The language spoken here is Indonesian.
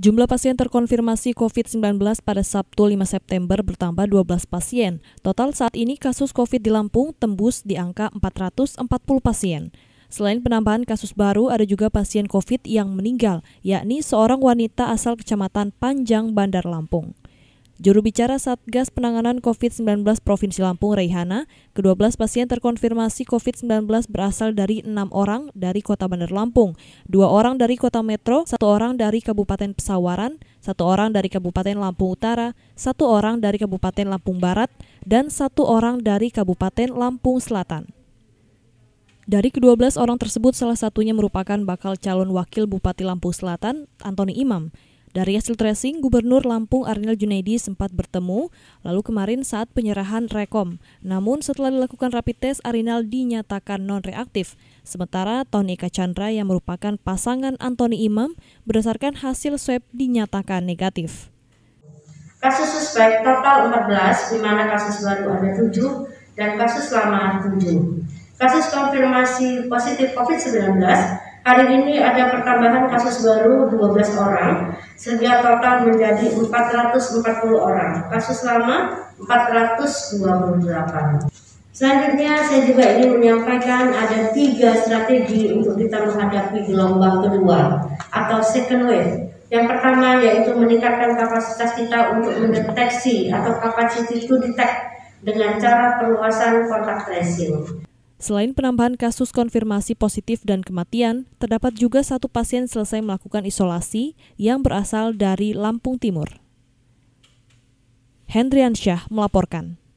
Jumlah pasien terkonfirmasi COVID-19 pada Sabtu 5 September bertambah 12 pasien. Total saat ini kasus COVID di Lampung tembus di angka 440 pasien. Selain penambahan kasus baru, ada juga pasien COVID yang meninggal, yakni seorang wanita asal Kecamatan Panjang, Bandar Lampung. Juru bicara Satgas Penanganan COVID-19 Provinsi Lampung, Reihana, ke-12 pasien terkonfirmasi COVID-19 berasal dari enam orang dari Kota Bandar Lampung, dua orang dari Kota Metro, satu orang dari Kabupaten Pesawaran, satu orang dari Kabupaten Lampung Utara, satu orang dari Kabupaten Lampung Barat, dan satu orang dari Kabupaten Lampung Selatan. Dari kedua belas orang tersebut, salah satunya merupakan bakal calon wakil Bupati Lampung Selatan, Antoni Imam, dari hasil tracing, Gubernur Lampung Arnel Junaidi sempat bertemu lalu kemarin saat penyerahan Rekom. Namun setelah dilakukan rapid test, Arinal dinyatakan non-reaktif. Sementara Tony Kacandra yang merupakan pasangan Antoni Imam berdasarkan hasil swab dinyatakan negatif. Kasus suspek total 14, di mana kasus baru ada 7 dan kasus lama 7. Kasus konfirmasi positif COVID-19 Hari ini ada pertambahan kasus baru 12 orang, sehingga total menjadi 440 orang. Kasus lama 428. Selanjutnya saya juga ingin menyampaikan ada tiga strategi untuk kita menghadapi gelombang kedua atau second wave. Yang pertama yaitu meningkatkan kapasitas kita untuk mendeteksi atau kapasitas to detect dengan cara perluasan kontak tracing. Selain penambahan kasus konfirmasi positif dan kematian, terdapat juga satu pasien selesai melakukan isolasi yang berasal dari Lampung Timur. Hendrian Syah melaporkan.